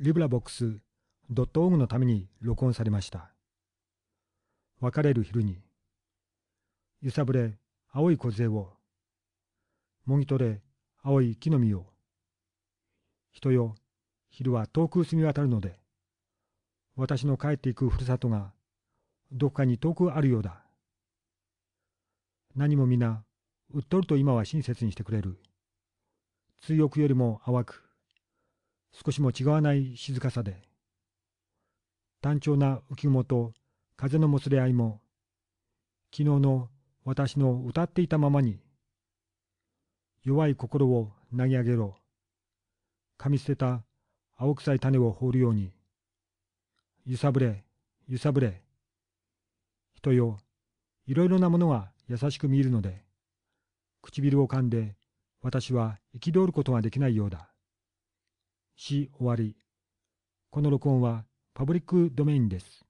librabox.org のために録音されました。別れる昼に、揺さぶれ青い梢を、もぎ取れ青い木の実を、人よ、昼は遠く澄み渡るので、私の帰っていくふるさとが、どこかに遠くあるようだ。何も皆、うっとると今は親切にしてくれる。追憶よりも淡く、少しも違わない静かさで単調な浮雲と風のもつれ合いも昨日の私の歌っていたままに弱い心を投げ上げろ噛み捨てた青臭い種を放るように揺さぶれ揺さぶれ人よいろいろなものが優しく見えるので唇を噛んで私は憤ることができないようだし終わり。この録音はパブリックドメインです。